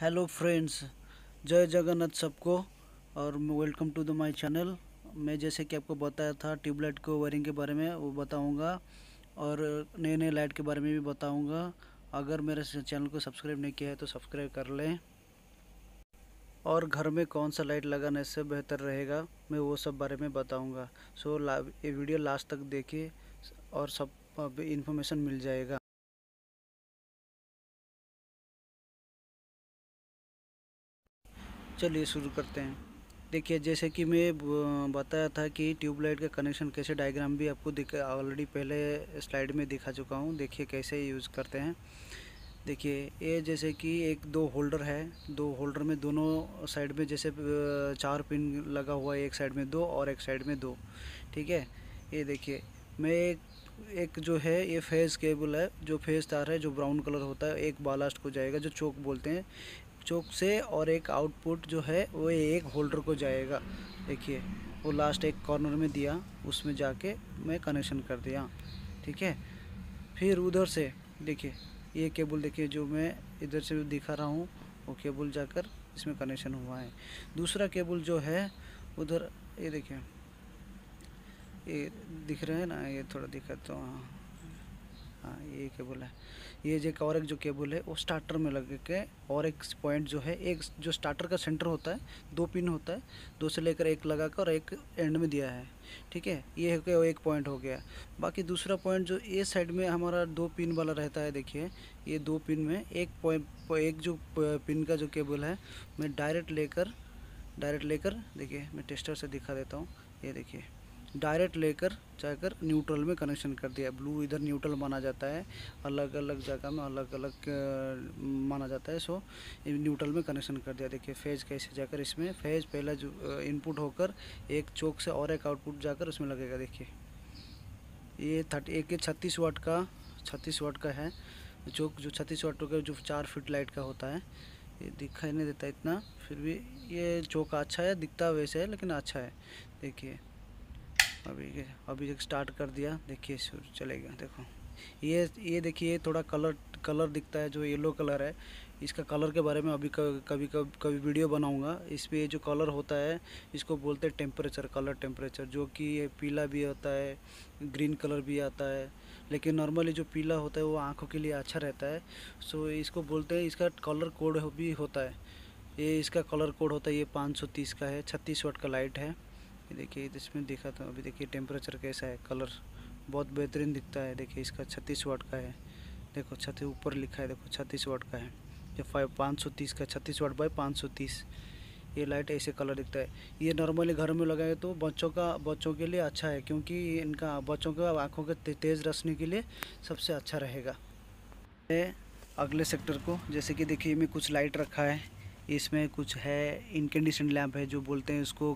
Hello friends जय जगन्नाथ सबको और welcome to the my channel मैं जैसे कि आपको बताया था ट्यूबलाइट को वायरिंग के बारे में वो बताऊंगा और नए नए लाइट के बारे में भी बताऊंगा अगर मेरे चैनल को सब्सक्राइब नहीं किया है तो सब्सक्राइब कर लें और घर में कौन सा लाइट लगाने से बेहतर रहेगा मैं वो सब बारे में बताऊँगा सो ये वीडियो लास्ट तक देखिए और सब इन्फॉर्मेशन मिल जाएगा चलिए शुरू करते हैं देखिए जैसे कि मैं बताया था कि ट्यूबलाइट का कनेक्शन कैसे डायग्राम भी आपको दिख ऑलरेडी पहले स्लाइड में दिखा चुका हूँ देखिए कैसे यूज़ करते हैं देखिए ये जैसे कि एक दो होल्डर है दो होल्डर में दोनों साइड में जैसे चार पिन लगा हुआ है एक साइड में दो और एक साइड में दो ठीक है ये देखिए मैं एक एक जो है ये फेज़ केबल है जो फेज़ तार है जो ब्राउन कलर होता है एक बालास्ट को जाएगा जो चौक बोलते हैं चौक से और एक आउटपुट जो है वो एक होल्डर को जाएगा देखिए वो लास्ट एक कॉर्नर में दिया उसमें जाके मैं कनेक्शन कर दिया ठीक है फिर उधर से देखिए ये केबल देखिए जो मैं इधर से दिखा रहा हूँ वो केबल जाकर इसमें कनेक्शन हुआ है दूसरा केबल जो है उधर ये देखिए ये दिख रहे हैं ना ये थोड़ा दिखा तो हाँ हाँ ये केबल है ये जो और एक जो केबल है वो स्टार्टर में लग के और एक पॉइंट जो है एक जो स्टार्टर का सेंटर होता है दो पिन होता है दो से लेकर एक लगा कर और एक एंड में दिया है ठीक है ये है कि एक पॉइंट हो गया बाकी दूसरा पॉइंट जो ए साइड में हमारा दो पिन वाला रहता है देखिए ये दो पिन में एक पॉइंट एक जो पिन का जो केबल है मैं डायरेक्ट लेकर डायरेक्ट लेकर देखिए मैं टेस्टर से दिखा देता हूँ ये देखिए डायरेक्ट लेकर जाकर न्यूट्रल में कनेक्शन कर दिया ब्लू इधर न्यूट्रल माना जाता है अलग अलग जगह में अलग अलग माना जाता है सो न्यूट्रल में कनेक्शन कर दिया देखिए फेज कैसे जाकर इसमें फेज पहला जो इनपुट होकर एक चौक से और एक आउटपुट जाकर उसमें लगेगा देखिए ये थर्टी एक ये छत्तीस वाट का छत्तीस वाट का है जो जो छत्तीस वाट का जो चार फिट लाइट का होता है ये दिखाई नहीं देता इतना फिर भी ये चौक अच्छा है दिखता वैसे है लेकिन अच्छा है देखिए अभी अभी स्टार्ट कर दिया देखिए चलेगा देखो ये ये देखिए थोड़ा कलर कलर दिखता है जो येलो कलर है इसका कलर के बारे में अभी कभी कभी कभी, कभी वीडियो बनाऊंगा इस पर जो कलर होता है इसको बोलते हैं टेम्परेचर कलर टेम्परेचर जो कि ये पीला भी होता है ग्रीन कलर भी आता है लेकिन नॉर्मली जो पीला होता है वो आँखों के लिए अच्छा रहता है सो इसको बोलते हैं इसका कलर कोड भी होता है ये इसका कलर कोड होता है ये पाँच का है छत्तीस वाट का लाइट है ये देखिए इसमें देखा था तो अभी देखिए टेम्परेचर कैसा है कलर बहुत बेहतरीन दिखता है देखिए इसका छत्तीस वाट का है देखो छत ऊपर लिखा है देखो छत्तीस वाट का है ये फाइव पाँच सौ तीस का छत्तीस वाट बाई पाँच सौ तीस ये लाइट ऐसे कलर दिखता है ये नॉर्मली घर में लगाए तो बच्चों का बच्चों के लिए अच्छा है क्योंकि इनका बच्चों के आँखों के तेज़ रसने के लिए सबसे अच्छा रहेगा अगले सेक्टर को जैसे कि देखिए मैं कुछ लाइट रखा है इसमें कुछ है इनकंडीशन लैम्प है जो बोलते हैं इसको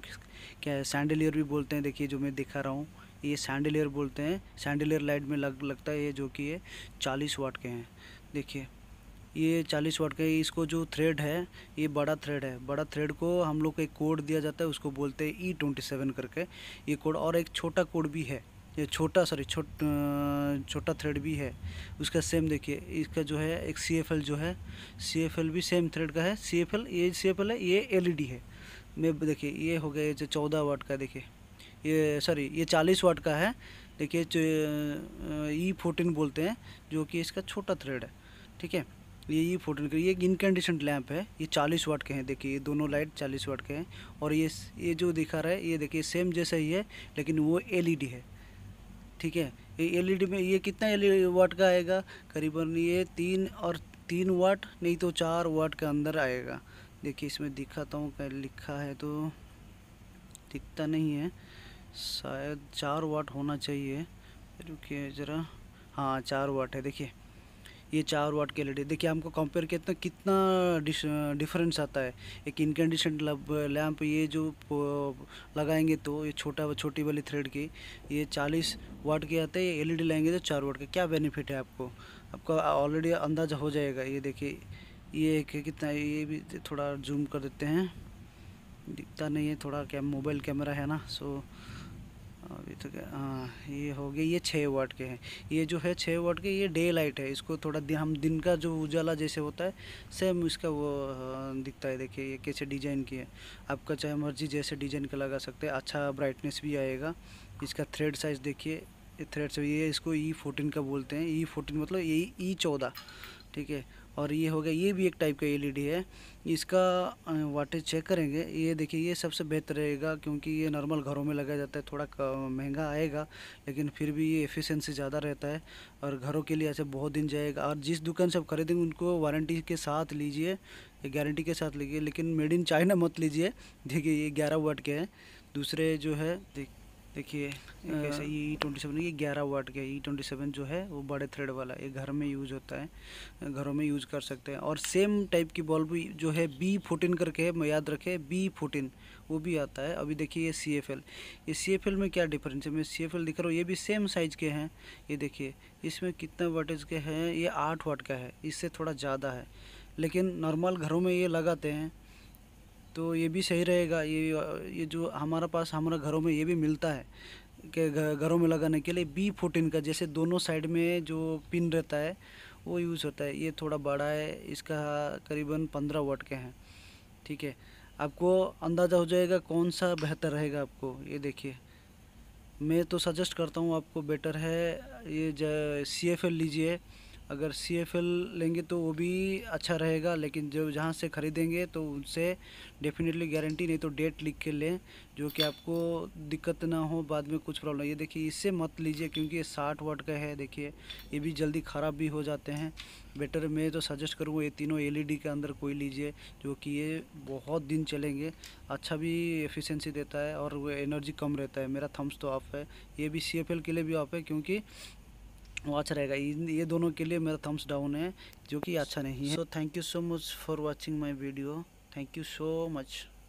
क्या है सैंडलियर भी बोलते हैं देखिए जो मैं दिखा रहा हूँ ये सैंडलियर बोलते हैं सैंडलियर लाइट में लग लगता है ये जो कि ये चालीस वाट के हैं देखिए ये चालीस वाट के इसको जो थ्रेड है ये बड़ा थ्रेड है बड़ा थ्रेड को हम लोग को एक कोड दिया जाता है उसको बोलते हैं ई ट्वेंटी सेवन करके ये कोड और एक छोटा कोड भी है ये छोटा सॉरी छोट छोटा थ्रेड भी है उसका सेम देखिए इसका जो है एक सी एफ एल जो है सी एफ एल भी सेम थ्रेड का है सी एफ एल ये सी एफ एल है ये एल ई डी है मैं देखिए ये हो गया ये जो चौदह वाट का देखिए ये सॉरी ये चालीस वाट का है देखिए जो ई फोर्टीन बोलते हैं जो कि इसका छोटा थ्रेड है ठीक है ये ई e फोर्टीन का ये इनकंडीशन लैंप है ये चालीस वाट के हैं देखिए ये दोनों लाइट चालीस वाट के हैं और ये ये जो दिखा रहा है ये देखिए सेम जैसा ही है लेकिन वो एलईडी e है ठीक है ये एलईडी e में ये कितना एल वाट e का आएगा करीबन ये तीन और तीन वाट नहीं तो चार वाट के अंदर आएगा देखिए इसमें दिखाता हूँ लिखा है तो दिखता नहीं है शायद चार वाट होना चाहिए रुकिए ज़रा हाँ चार वाट है देखिए ये चार वाट के एल देखिए हमको कंपेयर किया तो कितना डिफरेंस आता है एक इनकंडीशन लैम्प ये जो लगाएंगे तो ये छोटा व छोटी वाली थ्रेड की ये चालीस वाट के आते हैं एल ई e लाएंगे तो चार वाट का क्या बेनिफिट है आपको आपका ऑलरेडी अंदाज़ा हो जाएगा ये देखिए ये एक कितना ये भी थोड़ा जूम कर देते हैं दिखता नहीं है थोड़ा क्या मोबाइल कैमरा है ना सो अभी तो क्या हाँ ये हो गया ये छः वाट के हैं ये जो है छः वाट के ये डे लाइट है इसको थोड़ा दिन हम दिन का जो उजाला जैसे होता है सेम इसका वो हाँ, दिखता है देखिए ये कैसे डिजाइन की है आपका चाहे मर्जी जैसे डिजाइन का लगा सकते हैं अच्छा ब्राइटनेस भी आएगा इसका थ्रेड साइज़ देखिए थ्रेड साइज ये इसको ई e फोर्टीन का बोलते हैं ई e फोर्टीन मतलब ये ई e चौदह ठीक है और ये हो गया ये भी एक टाइप का एलईडी e है इसका वाटेज चेक करेंगे ये देखिए ये सबसे बेहतर रहेगा क्योंकि ये नॉर्मल घरों में लगाया जाता है थोड़ा महंगा आएगा लेकिन फिर भी ये एफिशिएंसी ज़्यादा रहता है और घरों के लिए ऐसे बहुत दिन जाएगा और जिस दुकान से आप खरीदेंगे उनको वारंटी के साथ लीजिए गारंटी के साथ लीजिए लेकिन मेड इन चाइना मत लीजिए देखिए ये ग्यारह वाट के हैं दूसरे जो है देख देखिए हाँ। ऐसा ये ई ट्वेंटी सेवन ये ग्यारह वाट का ई ट्वेंटी सेवन जो है वो बड़े थ्रेड वाला ये घर में यूज होता है घरों में यूज कर सकते हैं और सेम टाइप की बल्ब जो है बी फोर्टीन करके है याद रखें बी फोर्टीन वो भी आता है अभी देखिए ये सी एफ एल ये सी एफ एल में क्या डिफरेंस है मैं सी एफ एल दिख रहा हूँ ये भी सेम साइज़ के हैं ये देखिए इसमें कितना वाटेज के हैं ये आठ वाट का है इससे थोड़ा ज़्यादा है लेकिन नॉर्मल घरों में ये लगाते हैं तो ये भी सही रहेगा ये ये जो हमारा पास हमारा घरों में ये भी मिलता है के घरों में लगाने के लिए बी फोर्टीन का जैसे दोनों साइड में जो पिन रहता है वो यूज़ होता है ये थोड़ा बड़ा है इसका करीबन पंद्रह वाट के हैं ठीक है आपको अंदाज़ा हो जाएगा कौन सा बेहतर रहेगा आपको ये देखिए मैं तो सजेस्ट करता हूँ आपको बेटर है ये सी एफ एल लीजिए अगर सी लेंगे तो वो भी अच्छा रहेगा लेकिन जो जहाँ से ख़रीदेंगे तो उनसे डेफिनेटली गारंटी नहीं तो डेट लिख के लें जो कि आपको दिक्कत ना हो बाद में कुछ प्रॉब्लम ये देखिए इससे मत लीजिए क्योंकि ये साठ वाट का है देखिए ये भी जल्दी ख़राब भी हो जाते हैं बेटर मैं तो सजेस्ट करूँगा ये तीनों एल e के अंदर कोई लीजिए जो कि ये बहुत दिन चलेंगे अच्छा भी एफिशेंसी देता है और एनर्जी कम रहता है मेरा थम्स तो ऑफ है ये भी सी के लिए भी ऑफ है क्योंकि वॉच रहेगा ये दोनों के लिए मेरा थम्स डाउन है जो कि अच्छा नहीं है so thank you so much for watching my video thank you so much